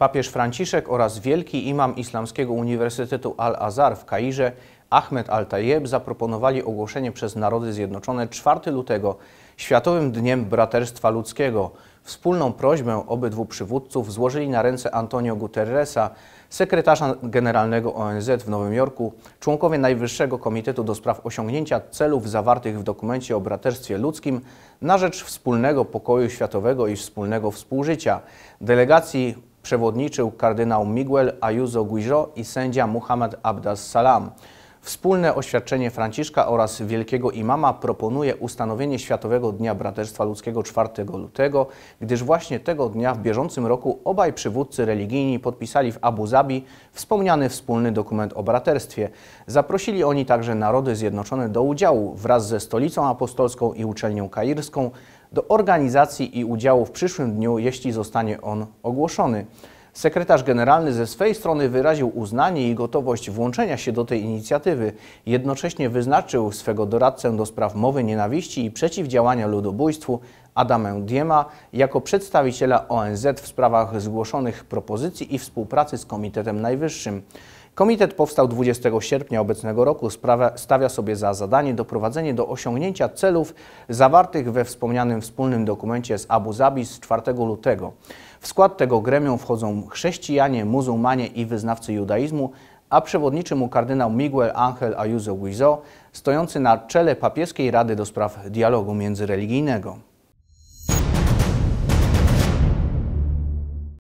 Papież Franciszek oraz wielki imam Islamskiego Uniwersytetu Al-Azhar w Kairze Ahmed Al-Tayeb zaproponowali ogłoszenie przez Narody Zjednoczone 4 lutego Światowym Dniem Braterstwa Ludzkiego. Wspólną prośbę obydwu przywódców złożyli na ręce Antonio Guterresa, sekretarza generalnego ONZ w Nowym Jorku, członkowie Najwyższego Komitetu do Spraw Osiągnięcia Celów zawartych w dokumencie o braterstwie ludzkim na rzecz wspólnego pokoju światowego i wspólnego współżycia, delegacji Przewodniczył kardynał Miguel Ayuso Guijo i sędzia Muhammad Abdas Salam. Wspólne oświadczenie Franciszka oraz Wielkiego Imama proponuje ustanowienie Światowego Dnia Braterstwa Ludzkiego 4 lutego, gdyż właśnie tego dnia w bieżącym roku obaj przywódcy religijni podpisali w Abu Zabi wspomniany wspólny dokument o braterstwie. Zaprosili oni także narody zjednoczone do udziału wraz ze Stolicą Apostolską i Uczelnią Kairską do organizacji i udziału w przyszłym dniu, jeśli zostanie on ogłoszony. Sekretarz generalny ze swej strony wyraził uznanie i gotowość włączenia się do tej inicjatywy. Jednocześnie wyznaczył swego doradcę do spraw mowy nienawiści i przeciwdziałania ludobójstwu Adamę Diema jako przedstawiciela ONZ w sprawach zgłoszonych propozycji i współpracy z Komitetem Najwyższym. Komitet powstał 20 sierpnia obecnego roku. Sprawa stawia sobie za zadanie doprowadzenie do osiągnięcia celów zawartych we wspomnianym wspólnym dokumencie z Abu Zabi z 4 lutego. W skład tego gremium wchodzą chrześcijanie, muzułmanie i wyznawcy judaizmu, a przewodniczy mu kardynał Miguel Ángel Ayuso Guizo, stojący na czele papieskiej Rady do Spraw Dialogu Międzyreligijnego.